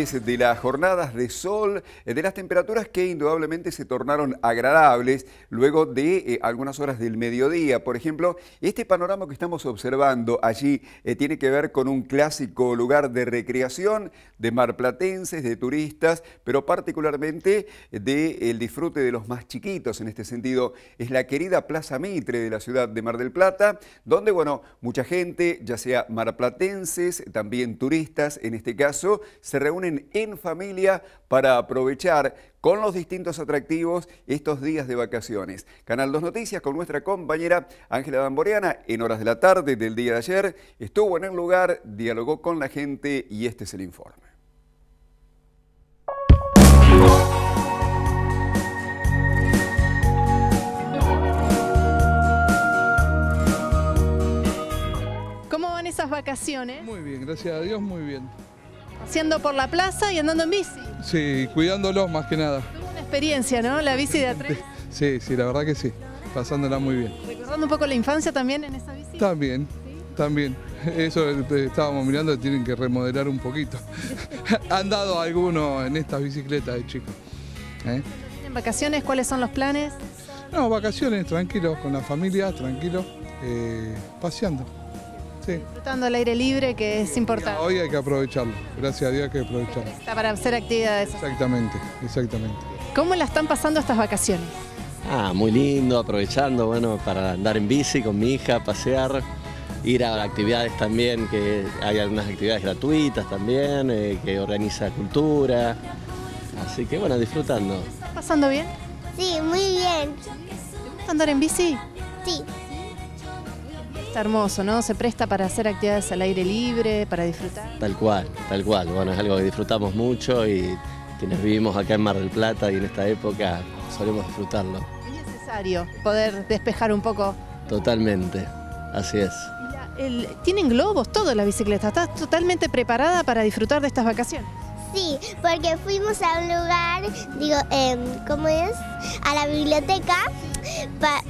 de las jornadas de sol, eh, de las temperaturas que indudablemente se tornaron agradables luego de eh, algunas horas del mediodía. Por ejemplo, este panorama que estamos observando allí eh, tiene que ver con un clásico lugar de recreación de marplatenses, de turistas, pero particularmente del disfrute de los más chiquitos en este sentido. Es la querida Plaza Mitre de la ciudad de Mar del Plata, donde, bueno, mucha gente, ya sea marplatenses, también turistas en este caso, se reúnen en familia para aprovechar con los distintos atractivos estos días de vacaciones. Canal 2 Noticias con nuestra compañera Ángela Damboreana en horas de la tarde del día de ayer estuvo en el lugar, dialogó con la gente y este es el informe. ¿Cómo van esas vacaciones? Muy bien, gracias a Dios, muy bien. ¿Siendo por la plaza y andando en bici. Sí, cuidándolos más que nada. Tuvo una experiencia, ¿no? La bici de atrás. Sí, sí, la verdad que sí. Pasándola muy bien. ¿Recordando un poco la infancia también en esa bici? También, también. Eso este, estábamos mirando, tienen que remodelar un poquito. Han dado algunos en estas bicicletas de chicos. ¿eh? vacaciones? ¿Cuáles son los planes? No, vacaciones, tranquilos, con la familia, tranquilos, eh, paseando. Sí. Disfrutando el aire libre, que es importante. Hoy hay que aprovecharlo, gracias a Dios hay que aprovecharlo. Está para hacer actividades. Exactamente, exactamente. ¿Cómo la están pasando estas vacaciones? Ah, muy lindo, aprovechando, bueno, para andar en bici con mi hija, pasear, ir a actividades también, que hay algunas actividades gratuitas también, eh, que organiza cultura. Así que bueno, disfrutando. pasando bien? Sí, muy bien. ¿Te gusta andar en bici? Sí. Está hermoso, ¿no? Se presta para hacer actividades al aire libre, para disfrutar. Tal cual, tal cual. Bueno, es algo que disfrutamos mucho y quienes vivimos acá en Mar del Plata y en esta época solemos disfrutarlo. Es necesario poder despejar un poco. Totalmente, así es. tienen globos, todo la bicicleta. ¿Estás totalmente preparada para disfrutar de estas vacaciones? Sí, porque fuimos a un lugar, digo, em, ¿cómo es? A la biblioteca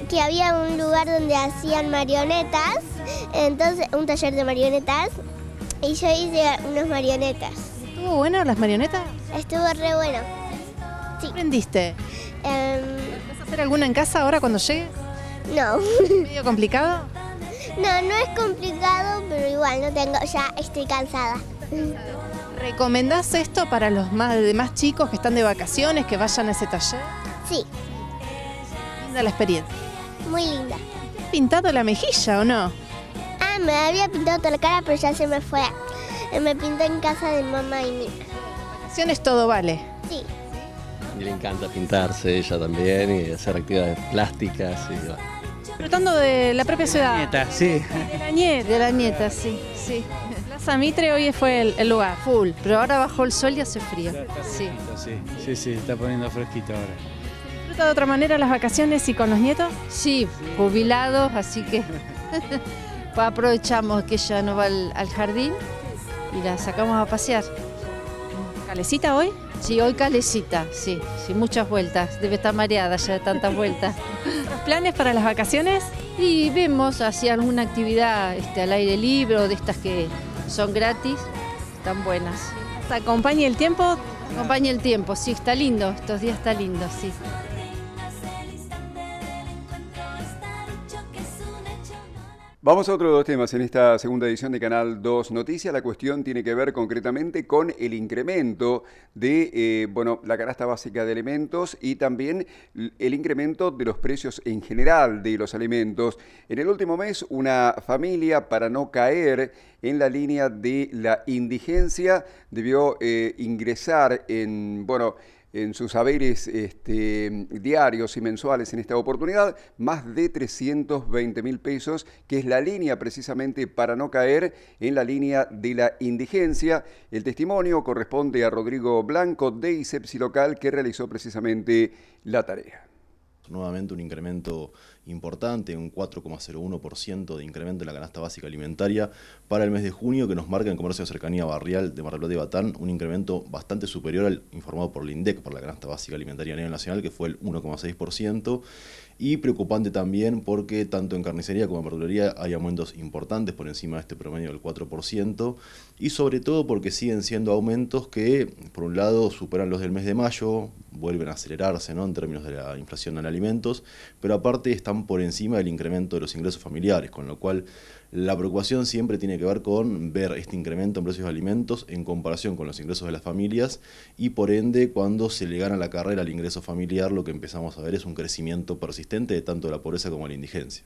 que había un lugar donde hacían marionetas, entonces un taller de marionetas, y yo hice unas marionetas. ¿Estuvo bueno las marionetas? Estuvo re bueno. Sí. aprendiste? Em, ¿Vas a hacer alguna en casa ahora cuando llegues? No. ¿Medio complicado? No, no es complicado, pero igual no tengo, ya estoy cansada. ¿Recomendás esto para los más, más chicos que están de vacaciones, que vayan a ese taller? Sí de la experiencia. Muy linda. pintado la mejilla o no? Ah, me había pintado toda la cara, pero ya se me fue. Me pintó en casa de mamá y mi. Acciones todo vale. Sí. Y le encanta pintarse ella también y hacer actividades plásticas y de la propia ciudad. De la nieta, sí. De la nieta, de la nieta sí, sí. Plaza Mitre hoy fue el, lugar, full, pero ahora bajó el sol y hace frío. sí. sí. sí, sí, está poniendo fresquito ahora de otra manera las vacaciones y con los nietos? Sí, jubilados, así que pues aprovechamos que ella no va al, jardín y la sacamos a pasear. ¿Calecita hoy? Sí, hoy calecita, sí, sí, muchas vueltas. Debe estar mareada ya de tantas vueltas. planes para las vacaciones? Y vemos así alguna actividad este, al aire libre o de estas que son gratis, están buenas. ¿Acompaña el tiempo? Acompaña el tiempo, sí, está lindo, estos días está lindo, sí. Vamos a otros dos temas en esta segunda edición de Canal 2 Noticias. La cuestión tiene que ver concretamente con el incremento de eh, bueno, la canasta básica de alimentos y también el incremento de los precios en general de los alimentos. En el último mes, una familia, para no caer en la línea de la indigencia, debió eh, ingresar en, bueno, en sus haberes este, diarios y mensuales en esta oportunidad más de 320 mil pesos, que es la línea precisamente para no caer en la línea de la indigencia. El testimonio corresponde a Rodrigo Blanco de ISEPSI Local, que realizó precisamente la tarea. Nuevamente un incremento importante, un 4,01% de incremento en la canasta básica alimentaria para el mes de junio, que nos marca en comercio de cercanía barrial de Mar del Plata y Batán un incremento bastante superior al informado por el INDEC por la canasta básica alimentaria a nivel nacional, que fue el 1,6%. Y preocupante también porque tanto en carnicería como en verdulería hay aumentos importantes por encima de este promedio del 4%. Y sobre todo porque siguen siendo aumentos que, por un lado, superan los del mes de mayo, vuelven a acelerarse ¿no? en términos de la inflación en alimentos, pero aparte por encima del incremento de los ingresos familiares, con lo cual la preocupación siempre tiene que ver con ver este incremento en precios de alimentos en comparación con los ingresos de las familias y por ende cuando se le gana la carrera al ingreso familiar lo que empezamos a ver es un crecimiento persistente de tanto la pobreza como la indigencia.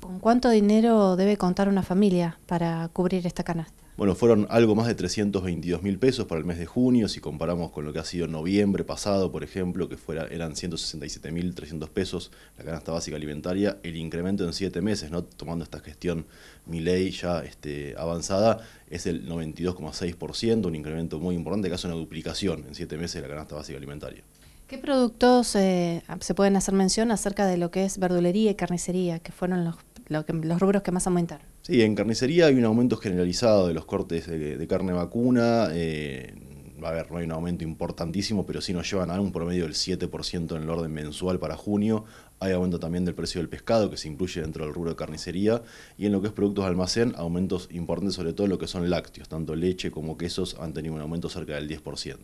¿Con cuánto dinero debe contar una familia para cubrir esta canasta? Bueno, fueron algo más de 322 mil pesos para el mes de junio, si comparamos con lo que ha sido noviembre pasado, por ejemplo, que fuera, eran 167 mil 300 pesos la canasta básica alimentaria, el incremento en siete meses, ¿no? tomando esta gestión mi ley ya este, avanzada, es el 92,6%, un incremento muy importante, casi una duplicación en siete meses de la canasta básica alimentaria. ¿Qué productos eh, se pueden hacer mención acerca de lo que es verdulería y carnicería, que fueron los rubros que más aumentaron? Sí, en carnicería hay un aumento generalizado de los cortes de, carne vacuna. Eh, va a haber no hay un aumento importantísimo, pero sí nos llevan a un promedio del 7% en el orden mensual para junio. Hay aumento también del precio del pescado, que se incluye dentro del rubro de carnicería, y en lo que es productos de almacén, aumentos importantes sobre todo en lo que son lácteos, tanto leche como quesos han tenido un aumento cerca del 10%.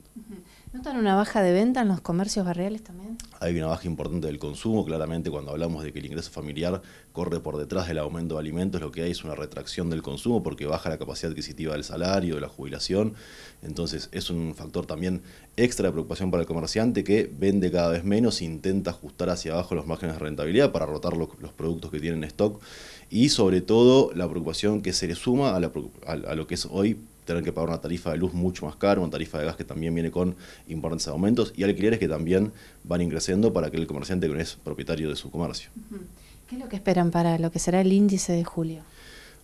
¿Notan una baja de venta en los comercios barriales también? Hay una baja importante del consumo, claramente cuando hablamos de que el ingreso familiar corre por detrás del aumento de alimentos, lo que hay es una retracción del consumo porque baja la capacidad adquisitiva del salario, de la jubilación, entonces es un factor también extra preocupación para el comerciante que vende cada vez menos, intenta ajustar hacia abajo los márgenes de rentabilidad para rotar los, productos que tienen en stock y sobre todo la preocupación que se le suma a, lo que es hoy tener que pagar una tarifa de luz mucho más cara, una tarifa de gas que también viene con importantes aumentos y alquileres que también van ingresando para que el comerciante que es propietario de su comercio. ¿Qué es lo que esperan para lo que será el índice de julio?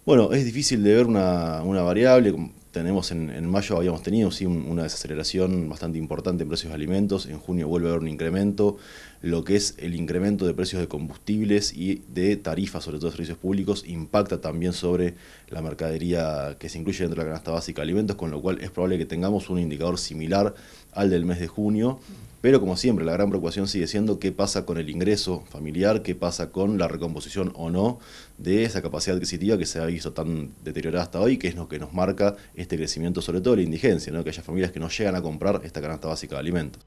Bueno, es difícil de ver una variable, tenemos en, mayo habíamos tenido sí, una desaceleración bastante importante en precios de alimentos, en junio vuelve a haber un incremento, lo que es el incremento de precios de combustibles y de tarifas, sobre todo de servicios públicos, impacta también sobre la mercadería que se incluye dentro de la canasta básica de alimentos, con lo cual es probable que tengamos un indicador similar al del mes de junio. Pero como siempre, la gran preocupación sigue siendo qué pasa con el ingreso familiar, qué pasa con la recomposición o no de esa capacidad adquisitiva que se ha visto tan deteriorada hasta hoy, que es lo que nos marca este crecimiento, sobre todo la indigencia, que haya familias que no llegan a comprar esta canasta básica de alimentos.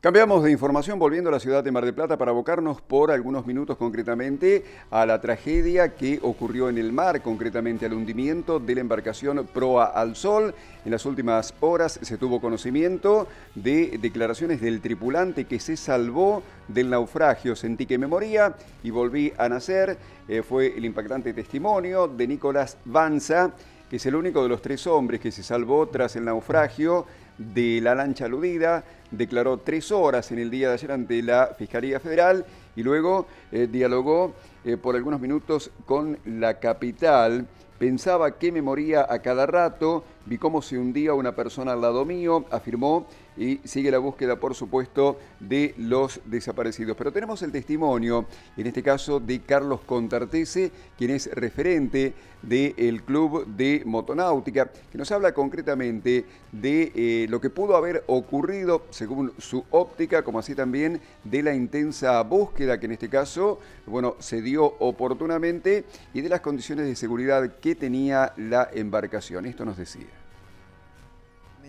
Cambiamos de información volviendo a la ciudad de Mar del Plata para abocarnos por algunos minutos concretamente a la tragedia que ocurrió en el mar, concretamente al hundimiento de la embarcación Proa al Sol. En las últimas horas se tuvo conocimiento de declaraciones del tripulante que se salvó del naufragio. Sentí que me moría y volví a nacer. Eh, fue el impactante testimonio de Nicolás Banza, que es el único de los tres hombres que se salvó tras el naufragio de la lancha aludida, declaró tres horas en el día de ayer ante la Fiscalía Federal y luego eh, dialogó eh, por algunos minutos con la capital. Pensaba que me moría a cada rato, vi cómo se hundía una persona al lado mío, afirmó y sigue la búsqueda, por supuesto, de los desaparecidos. Pero tenemos el testimonio, en este caso, de Carlos Contartese, quien es referente del Club de Motonáutica, que nos habla concretamente de eh, lo que pudo haber ocurrido, según su óptica, como así también de la intensa búsqueda que en este caso, bueno, se dio oportunamente y de las condiciones de seguridad que tenía la embarcación. Esto nos decía.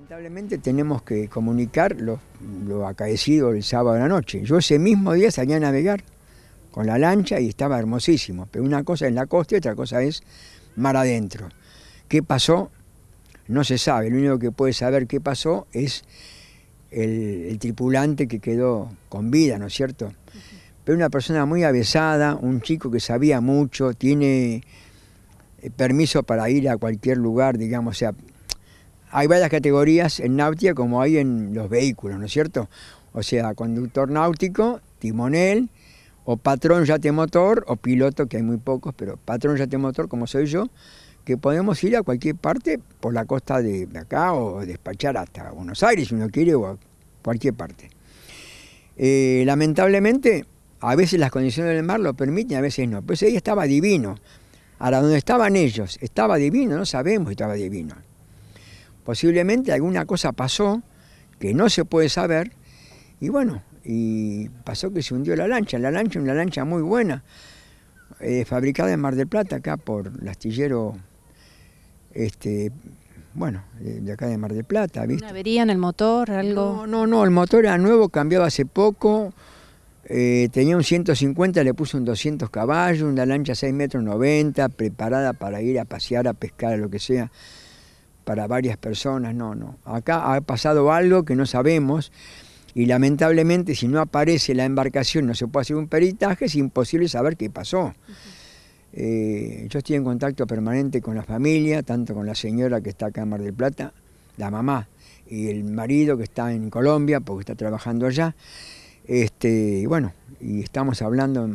Lamentablemente tenemos que comunicar lo, acaecido el sábado de la noche. Yo ese mismo día salí a navegar con la lancha y estaba hermosísimo. Pero una cosa es la costa y otra cosa es mar adentro. ¿Qué pasó? No se sabe. Lo único que puede saber qué pasó es el, tripulante que quedó con vida, ¿no es cierto? Pero una persona muy avesada, un chico que sabía mucho, tiene eh, permiso para ir a cualquier lugar, digamos, o sea, hay varias categorías en náutica como hay en los vehículos, ¿no es cierto? O sea, conductor náutico, timonel, o patrón yate motor, o piloto, que hay muy pocos, pero patrón yate motor, como soy yo, que podemos ir a cualquier parte por la costa de acá o despachar hasta Buenos Aires, si uno quiere, o a cualquier parte. Eh, lamentablemente, a veces las condiciones del mar lo permiten, a veces no. Pues ahí estaba divino. Ahora, donde estaban ellos, estaba divino, no sabemos si estaba divino. Posiblemente alguna cosa pasó que no se puede saber y bueno, y pasó que se hundió la lancha. La lancha, una lancha muy buena, eh, fabricada en Mar del Plata, acá por el astillero, este, bueno, de acá de Mar del Plata, ¿viste? ¿Una avería en el motor, algo? No, no, el motor era nuevo, cambiaba hace poco, eh, tenía un 150, le puso un 200 caballos, una lancha 6 metros 90, preparada para ir a pasear, a pescar, a lo que sea para varias personas, no, no. Acá ha pasado algo que no sabemos y lamentablemente si no aparece la embarcación, no se puede hacer un peritaje, es imposible saber qué pasó. Eh, yo estoy en contacto permanente con la familia, tanto con la señora que está acá en Mar del Plata, la mamá, y el marido que está en Colombia porque está trabajando allá. Este, bueno, y estamos hablando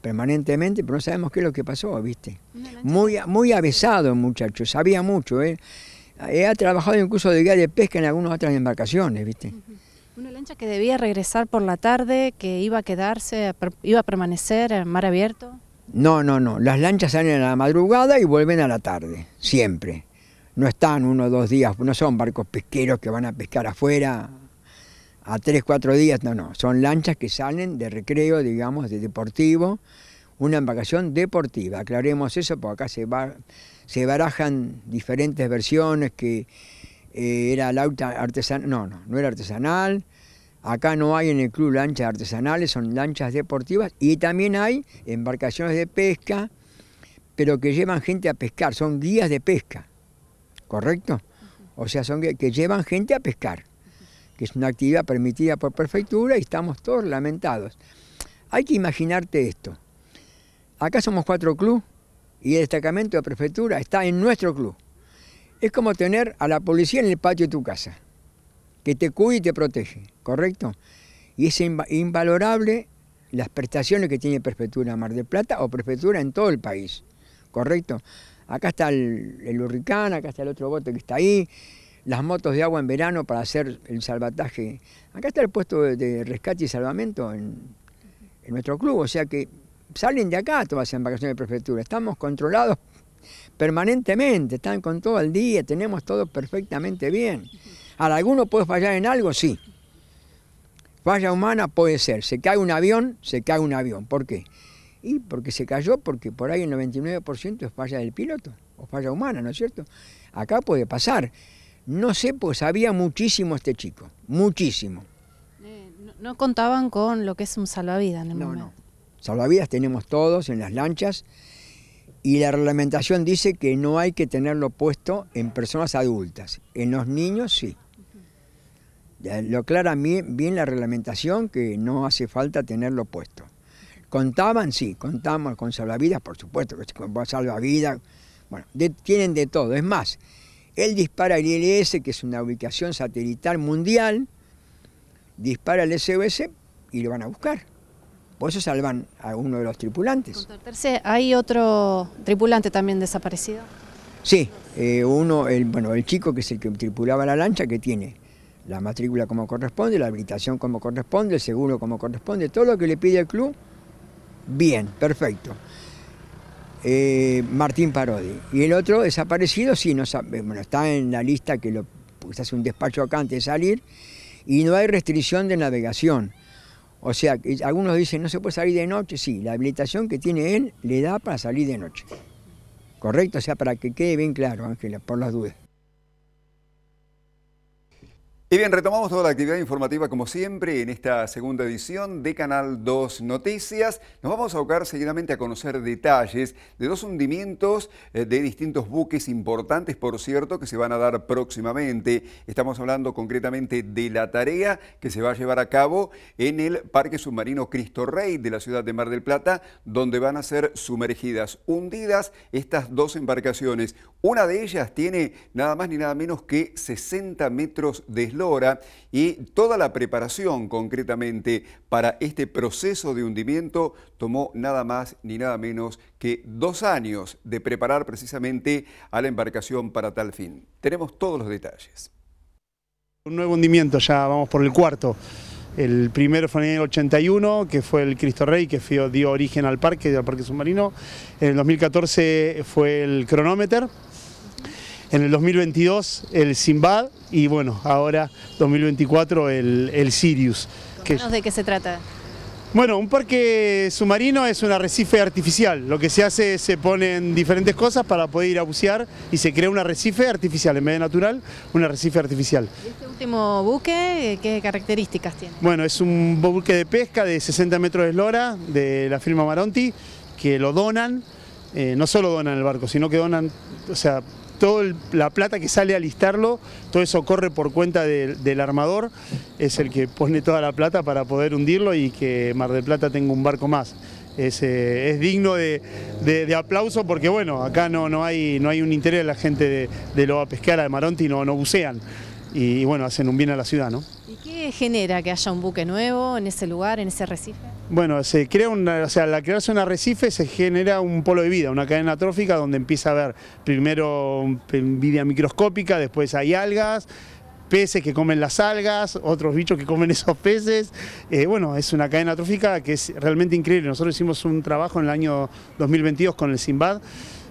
permanentemente, pero no sabemos qué es lo que pasó, ¿viste? Muy, muy avesado muchachos sabía mucho, ¿eh? He trabajado incluso de guía de pesca en algunas otras embarcaciones, ¿viste? Una lancha que debía regresar por la tarde, que iba a quedarse, iba a permanecer en mar abierto. No, no, no. Las lanchas salen a la madrugada y vuelven a la tarde, siempre. No están uno o dos días, no son barcos pesqueros que van a pescar afuera a tres, cuatro días, no, no. Son lanchas que salen de recreo, digamos, de deportivo, una embarcación deportiva. Aclaremos eso porque acá se, barajan diferentes versiones que eh, era la artesanal, no, no, no era artesanal. Acá no hay en el club lanchas artesanales, son lanchas deportivas y también hay embarcaciones de pesca, pero que llevan gente a pescar, son guías de pesca, ¿correcto? O sea, son que llevan gente a pescar, que es una actividad permitida por prefectura y estamos todos lamentados. Hay que imaginarte esto. Acá somos cuatro clubes y el destacamento de prefectura está en nuestro club. Es como tener a la policía en el patio de tu casa, que te cuide y te protege, ¿correcto? Y es invalorable las prestaciones que tiene Prefectura Mar del Plata o Prefectura en todo el país, ¿correcto? Acá está el, acá está el otro bote que está ahí, las motos de agua en verano para hacer el salvataje. Acá está el puesto de, rescate y salvamento en nuestro club, o sea que salen de acá todas las embarcaciones de prefectura, estamos controlados permanentemente, están con todo el día, tenemos todo perfectamente bien. ¿alguno puede fallar en algo? Sí. Falla humana puede ser, se cae un avión, se cae un avión. ¿Por qué? Y porque se cayó, porque por ahí el 99% es falla del piloto, o falla humana, ¿no es cierto? Acá puede pasar. No sé, pues había muchísimo este chico, muchísimo. Eh, no, contaban con lo que es un salvavidas en el no, momento. No. Salvavidas tenemos todos en las lanchas y la reglamentación dice que no hay que tenerlo puesto en personas adultas, en los niños sí. Lo aclara bien la reglamentación que no hace falta tenerlo puesto. Contaban, sí, contamos con salvavidas, por supuesto, que salvavidas, bueno, tienen de todo. Es más, él dispara el ILS, que es una ubicación satelital mundial, dispara el SOS y lo van a buscar. Por eso salvan a uno de los tripulantes. ¿Hay otro tripulante también desaparecido? Sí, eh, uno, el, bueno, el chico que es el que tripulaba la lancha, que tiene la matrícula como corresponde, la habilitación como corresponde, el seguro como corresponde, todo lo que le pide el club, bien, perfecto. Eh, Martín Parodi. Y el otro desaparecido, sí, no eh, está en la lista que lo, se hace un despacho acá antes de salir, y no hay restricción de navegación. O sea, algunos dicen, no se puede salir de noche. Sí, la habilitación que tiene él le da para salir de noche. Correcto, o sea, para que quede bien claro, Ángela, por las dudas. Y bien, retomamos toda la actividad informativa como siempre en esta segunda edición de Canal 2 Noticias. Nos vamos a abocar seguidamente a conocer detalles de dos hundimientos eh, de distintos buques importantes, por cierto, que se van a dar próximamente. Estamos hablando concretamente de la tarea que se va a llevar a cabo en el Parque Submarino Cristo Rey de la ciudad de Mar del Plata, donde van a ser sumergidas, hundidas estas dos embarcaciones. Una de ellas tiene nada más ni nada menos que 60 metros de hora y toda la preparación concretamente para este proceso de hundimiento tomó nada más ni nada menos que dos años de preparar precisamente a la embarcación para tal fin. Tenemos todos los detalles. Un nuevo hundimiento, ya vamos por el cuarto. El primero fue en el 81, que fue el Cristo Rey, que dio origen al parque, al parque submarino. En el 2014 fue el cronómetro, en el 2022 el Simbad y bueno, ahora 2024 el, el Sirius. Que... ¿De qué se trata? Bueno, un parque submarino es un arrecife artificial. Lo que se hace es se ponen diferentes cosas para poder ir a bucear y se crea un arrecife artificial, en vez de natural, un arrecife artificial. ¿Y este último buque qué características tiene? Bueno, es un buque de pesca de 60 metros de eslora de la firma Maronti que lo donan, eh, no solo donan el barco, sino que donan, o sea, toda la plata que sale a listarlo, todo eso corre por cuenta del armador, es el que pone toda la plata para poder hundirlo y que Mar del Plata tenga un barco más. Es, eh, es digno de, aplauso porque bueno, acá no, no, hay, no hay un interés de la gente de, a pescar, de Maronti, no, no bucean y, bueno, hacen un bien a la ciudad, ¿no? ¿Y qué genera que haya un buque nuevo en ese lugar, en ese recife? Bueno, se crea al crearse un arrecife se genera un polo de vida, una cadena trófica donde empieza a haber primero vida microscópica, después hay algas, peces que comen las algas, otros bichos que comen esos peces. Eh, bueno, es una cadena trófica que es realmente increíble. Nosotros hicimos un trabajo en el año 2022 con el Simbad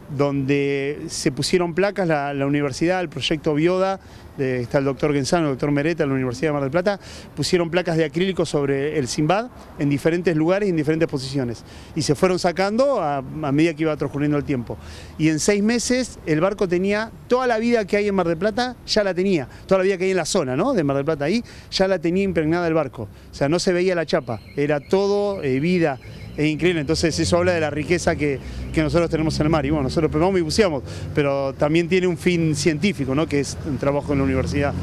donde se pusieron placas, la, universidad, el proyecto Bioda, está el doctor Gensano, el doctor Mereta, la Universidad de Mar del Plata, pusieron placas de acrílico sobre el Simbad en diferentes lugares y en diferentes posiciones. Y se fueron sacando a, medida que iba transcurriendo el tiempo. Y en seis meses el barco tenía toda la vida que hay en Mar del Plata, ya la tenía. Toda la vida que hay en la zona ¿no? de Mar del Plata ahí, ya la tenía impregnada el barco. O sea, no se veía la chapa, era todo eh, vida es increíble. Entonces eso habla de la riqueza que, nosotros tenemos en el mar. Y bueno, nosotros pegamos y buceamos, pero también tiene un fin científico, ¿no? que es un trabajo en la universidad.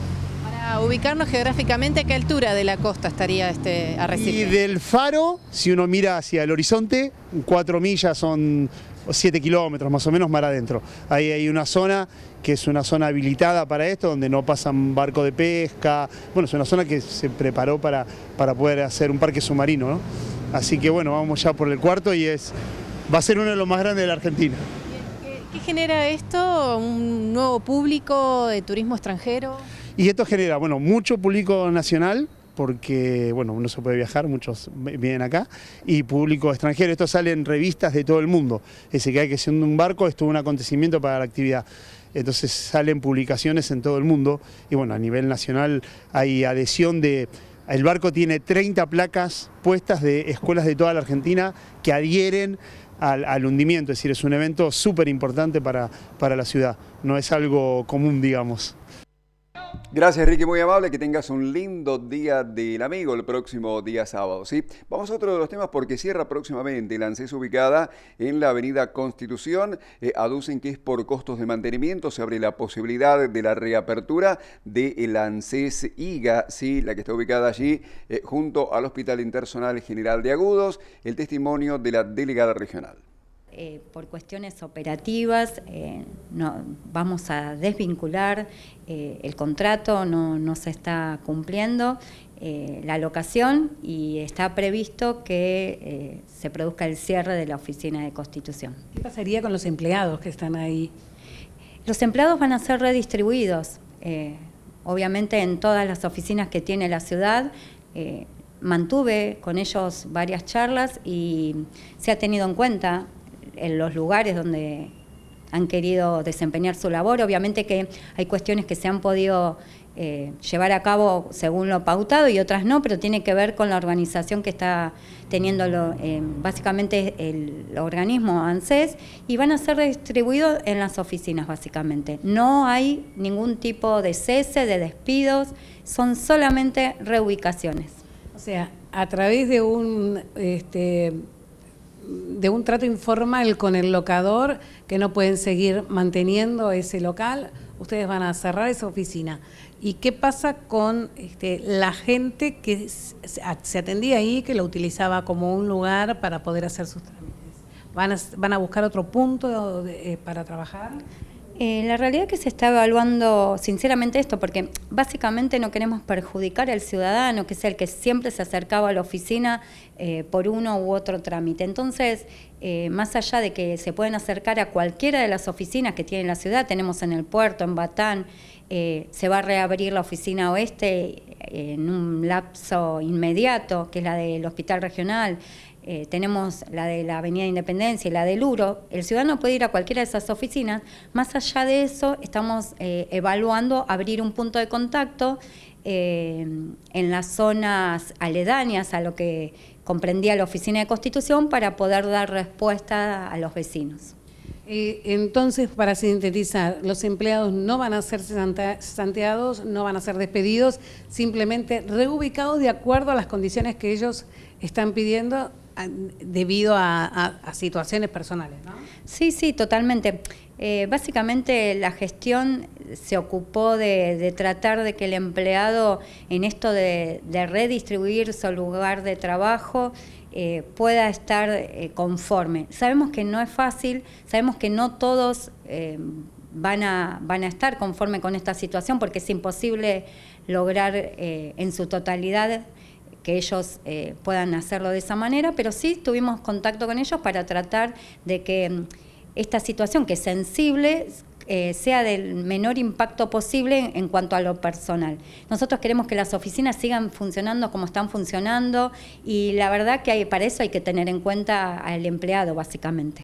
Para ubicarnos geográficamente, ¿a qué altura de la costa estaría este arrecife? Y del faro, si uno mira hacia el horizonte, cuatro millas son siete kilómetros más o menos mar adentro. Ahí hay una zona que es una zona habilitada para esto, donde no pasan barcos de pesca. Bueno, es una zona que se preparó para, para poder hacer un parque submarino, ¿no? Así que bueno, vamos ya por el cuarto y es va a ser uno de los más grandes de la Argentina. ¿Qué genera esto? ¿Un nuevo público de turismo extranjero? Y esto genera, bueno, mucho público nacional, porque, bueno, uno se puede viajar, muchos vienen acá, y público extranjero. Esto sale en revistas de todo el mundo. Es decir, que hay que siendo un barco, esto es un acontecimiento para la actividad. Entonces salen publicaciones en todo el mundo, y bueno, a nivel nacional hay adhesión de el barco tiene 30 placas puestas de escuelas de toda la Argentina que adhieren al, hundimiento, es decir, es un evento súper importante para la ciudad, no es algo común, digamos. Gracias Ricky, muy amable, que tengas un lindo día del amigo el próximo día sábado, ¿sí? Vamos a otro de los temas porque cierra próximamente el ANSES ubicada en la avenida Constitución, eh, aducen que es por costos de mantenimiento, se abre la posibilidad de la reapertura del ANSES IGA, ¿sí? La que está ubicada allí eh, junto al Hospital Internacional General de Agudos, el testimonio de la delegada regional. Eh, por cuestiones operativas, eh, no, vamos a desvincular eh, el contrato, no, no, se está cumpliendo la locación y está previsto que se produzca el cierre de la oficina de constitución. ¿Qué pasaría con los empleados que están ahí? Los empleados van a ser redistribuidos, obviamente en todas las oficinas que tiene la ciudad mantuve con ellos varias charlas y se ha tenido en cuenta en los lugares donde han querido desempeñar su labor. Obviamente que hay cuestiones que se han podido eh, llevar a cabo según lo pautado y otras no, pero tiene que ver con la organización que está teniendo eh, básicamente el organismo ANSES y van a ser distribuidos en las oficinas básicamente. No hay ningún tipo de cese, de despidos, son solamente reubicaciones. O sea, a través de un... Este, de un trato informal con el locador que no pueden seguir manteniendo ese local, ustedes van a cerrar esa oficina. ¿Y qué pasa con este, la gente que se atendía ahí, que lo utilizaba como un lugar para poder hacer sus trámites? ¿Van a, van a buscar otro punto eh, para trabajar? Eh, la realidad es que se está evaluando sinceramente esto, porque básicamente no queremos perjudicar al ciudadano, que es el que siempre se acercaba a la oficina eh, por uno u otro trámite. Entonces, eh, más allá de que se pueden acercar a cualquiera de las oficinas que tiene la ciudad, tenemos en el puerto, en Batán, se va a reabrir la oficina oeste en un lapso inmediato, que es la del hospital regional, eh, tenemos la de la Avenida Independencia y la del Uro, el ciudadano puede ir a cualquiera de esas oficinas. Más allá de eso, estamos eh, evaluando abrir un punto de contacto eh, en las zonas aledañas a lo que comprendía la Oficina de Constitución para poder dar respuesta a los vecinos. Entonces, para sintetizar, los empleados no van a ser santeados, no van a ser despedidos, simplemente reubicados de acuerdo a las condiciones que ellos están pidiendo debido a, situaciones personales, Sí, sí, totalmente. Eh, básicamente la gestión se ocupó de, tratar de que el empleado en esto de, redistribuir su lugar de trabajo eh, pueda estar eh, conforme. Sabemos que no es fácil, sabemos que no todos van, a, van a estar conforme con esta situación porque es imposible lograr en su totalidad que ellos eh, puedan hacerlo de esa manera, pero sí tuvimos contacto con ellos para tratar de que mm, esta situación que es sensible eh, sea del menor impacto posible en, cuanto a lo personal. Nosotros queremos que las oficinas sigan funcionando como están funcionando y la verdad que para eso hay que tener en cuenta al empleado básicamente.